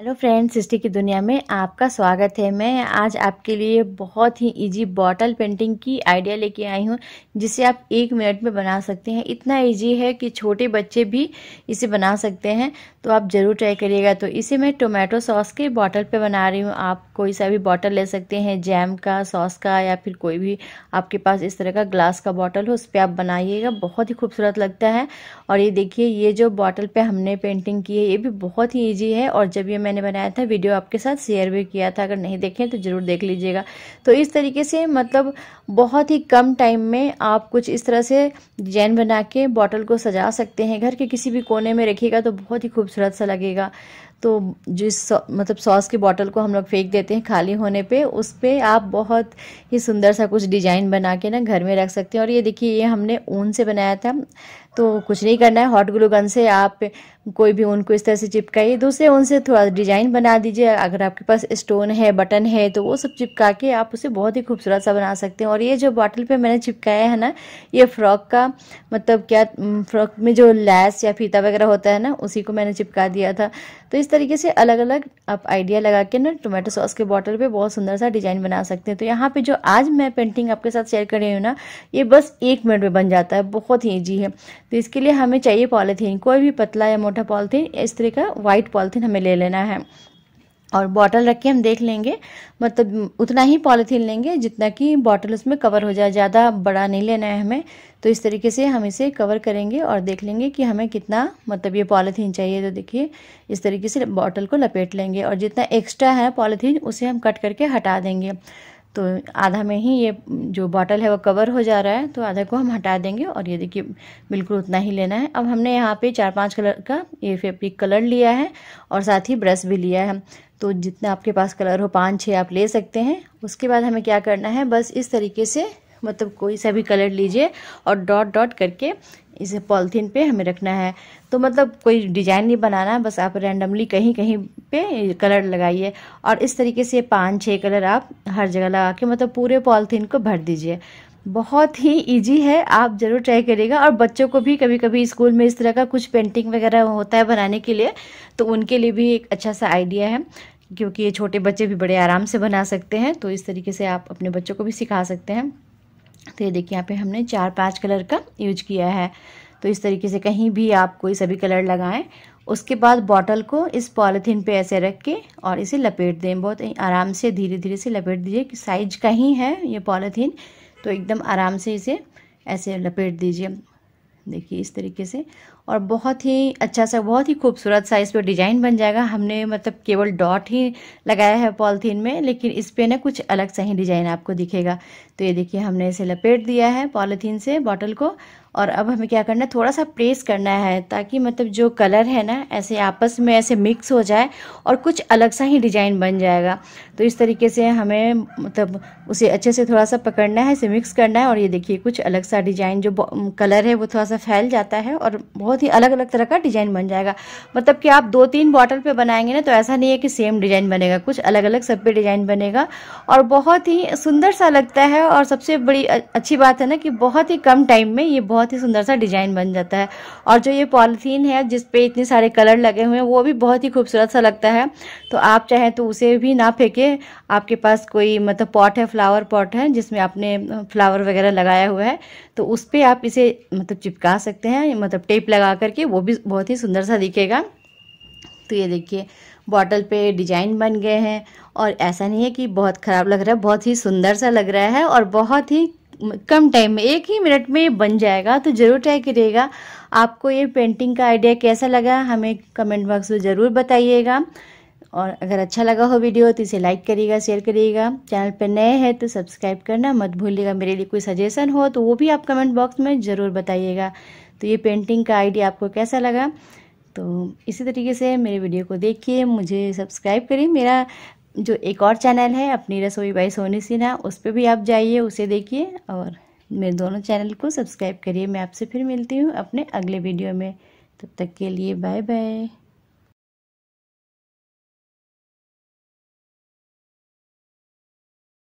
hello friends sixty की दुनिया में आपका स्वागत है मैं आज आपके लिए बहुत ही इजी बॉटल पेंटिंग की आइडिया लेके आई हूँ जिसे आप एक मिनट में बना सकते हैं इतना इजी है कि छोटे बच्चे भी इसे बना सकते हैं तो आप ज़रूर ट्राई करिएगा तो इसे मैं टोमेटो सॉस के बॉटल पे बना रही हूँ आप कोई सा भी बॉटल ले सकते हैं जैम का सॉस का या फिर कोई भी आपके पास इस तरह का ग्लास का बॉटल हो उस पर आप बनाइएगा बहुत ही खूबसूरत लगता है और ये देखिए ये जो बॉटल पर हमने पेंटिंग की है ये भी बहुत ही ईजी है और जब ये मैंने बनाया था वीडियो आपके साथ शेयर भी किया था अगर नहीं देखें तो ज़रूर देख लीजिएगा तो इस तरीके से मतलब बहुत ही कम टाइम में आप कुछ इस तरह से डिजाइन बना के बॉटल को सजा सकते हैं घर के किसी भी कोने में रखिएगा तो बहुत ही खूबसूरत सा लगेगा तो जिस मतलब सॉस की बॉटल को हम लोग फेंक देते हैं खाली होने पे उस पर आप बहुत ही सुंदर सा कुछ डिजाइन बना के ना घर में रख सकते हैं और ये देखिए ये हमने ऊन से बनाया था तो कुछ नहीं करना है हॉट ग्लू गन से आप कोई भी ऊन को इस तरह से चिपकाइए दूसरे ऊन से थोड़ा डिजाइन बना दीजिए अगर आपके पास स्टोन है बटन है तो वो सब चिपका के आप उसे बहुत ही खूबसूरत सा बना सकते हैं और ये जो बॉटल पे मैंने चिपकाया है ना ये फ्रॉक का मतलब क्या फ्रॉक में जो लैस या फीता वगैरह होता है ना उसी को मैंने चिपका दिया था तो इस तरीके से अलग अलग आप आइडिया लगा के ना टोमेटो सॉस के बॉटल पे बहुत सुंदर सा डिजाइन बना सकते हैं तो यहाँ पे जो आज मैं पेंटिंग आपके साथ शेयर कर रही हूँ ना ये बस एक मिनट में बन जाता है बहुत ही ईजी है तो इसके लिए हमें चाहिए पॉलीथीन कोई भी पतला या मोटा पॉलीथीन इस तरह का वाइट पॉलीथीन हमें ले लेना है और बॉटल रख के हम देख लेंगे मतलब उतना ही पॉलीथीन लेंगे जितना कि बॉटल उसमें कवर हो जाए ज़्यादा बड़ा नहीं लेना है हमें तो इस तरीके से हम इसे कवर करेंगे और देख लेंगे कि हमें कितना मतलब ये पॉलीथीन चाहिए तो देखिए इस तरीके से बॉटल को लपेट लेंगे और जितना एक्स्ट्रा है पॉलीथीन उसे हम कट करके हटा देंगे तो आधा में ही ये जो बॉटल है वो कवर हो जा रहा है तो आधा को हम हटा देंगे और ये देखिए बिल्कुल उतना ही लेना है अब हमने यहाँ पे चार पाँच कलर का ये फेब्रिक कलर लिया है और साथ ही ब्रश भी लिया है तो जितना आपके पास कलर हो पाँच छः आप ले सकते हैं उसके बाद हमें क्या करना है बस इस तरीके से मतलब कोई सा भी कलर लीजिए और डॉट डॉट करके इसे पॉलिथीन पे हमें रखना है तो मतलब कोई डिजाइन नहीं बनाना बस आप रैंडमली कहीं कहीं पे कलर लगाइए और इस तरीके से पाँच छः कलर आप हर जगह लगा के मतलब पूरे पॉलीथीन को भर दीजिए बहुत ही इजी है आप ज़रूर ट्राई करिएगा और बच्चों को भी कभी कभी स्कूल में इस तरह का कुछ पेंटिंग वगैरह होता है बनाने के लिए तो उनके लिए भी एक अच्छा सा आइडिया है क्योंकि ये छोटे बच्चे भी बड़े आराम से बना सकते हैं तो इस तरीके से आप अपने बच्चों को भी सिखा सकते हैं तो ये देखिए यहाँ पे हमने चार पांच कलर का यूज किया है तो इस तरीके से कहीं भी आप कोई सभी कलर लगाएं उसके बाद बॉटल को इस पॉलीथीन पे ऐसे रख के और इसे लपेट दें बहुत आराम से धीरे धीरे से लपेट दीजिए कि साइज का ही है ये पॉलीथीन तो एकदम आराम से इसे ऐसे लपेट दीजिए देखिए इस तरीके से और बहुत ही अच्छा सा बहुत ही खूबसूरत सा इस पर डिज़ाइन बन जाएगा हमने मतलब केवल डॉट ही लगाया है पॉलिथीन में लेकिन इस पर ना कुछ अलग सा ही डिज़ाइन आपको दिखेगा तो ये देखिए हमने इसे लपेट दिया है पॉलीथीन से बॉटल को और अब हमें क्या करना है थोड़ा सा प्रेस करना है ताकि मतलब जो कलर है ना ऐसे आपस में ऐसे मिक्स हो जाए और कुछ अलग सा ही डिज़ाइन बन जाएगा तो इस तरीके से हमें मतलब उसे अच्छे से थोड़ा सा पकड़ना है इसे मिक्स करना है और ये देखिए कुछ अलग सा डिज़ाइन जो कलर है वो थोड़ा सा फैल जाता है और बहुत बहुत ही अलग अलग तरह का डिजाइन बन जाएगा मतलब कि आप दो तीन बॉटल पे बनाएंगे ना तो ऐसा नहीं है कि सेम डिजाइन बनेगा कुछ अलग अलग सब पे डिजाइन बनेगा और बहुत ही सुंदर सा लगता है और सबसे बड़ी अच्छी बात है ना कि बहुत ही कम टाइम में ये बहुत ही सुंदर सा डिजाइन बन जाता है और जो ये पॉलिथीन है जिसपे इतने सारे कलर लगे हुए हैं वो भी बहुत ही खूबसूरत सा लगता है तो आप चाहें तो उसे भी ना फेंके आपके पास कोई मतलब पॉट है फ्लावर पॉट है जिसमें आपने फ्लावर वगैरह लगाया हुआ है तो उस पर आप इसे मतलब चिपका सकते हैं मतलब टेप लगा लगा करके वो भी बहुत ही सुंदर सा दिखेगा तो ये देखिए बॉटल पे डिजाइन बन गए हैं और ऐसा नहीं है कि बहुत ख़राब लग रहा है बहुत ही सुंदर सा लग रहा है और बहुत ही कम टाइम में एक ही मिनट में बन जाएगा तो ज़रूर ट्राई करिएगा आपको ये पेंटिंग का आइडिया कैसा लगा हमें कमेंट बॉक्स में ज़रूर बताइएगा और अगर अच्छा लगा हो वीडियो तो इसे लाइक करिएगा शेयर करिएगा चैनल पर नए हैं तो सब्सक्राइब करना मत भूलिएगा मेरे लिए कोई सजेशन हो तो वो भी आप कमेंट बॉक्स में ज़रूर बताइएगा तो ये पेंटिंग का आइडिया आपको कैसा लगा तो इसी तरीके से मेरे वीडियो को देखिए मुझे सब्सक्राइब करिए मेरा जो एक और चैनल है अपनी रसोई बाई सोनी सिन्हा उस पर भी आप जाइए उसे देखिए और मेरे दोनों चैनल को सब्सक्राइब करिए मैं आपसे फिर मिलती हूँ अपने अगले वीडियो में तब तक के लिए बाय बाय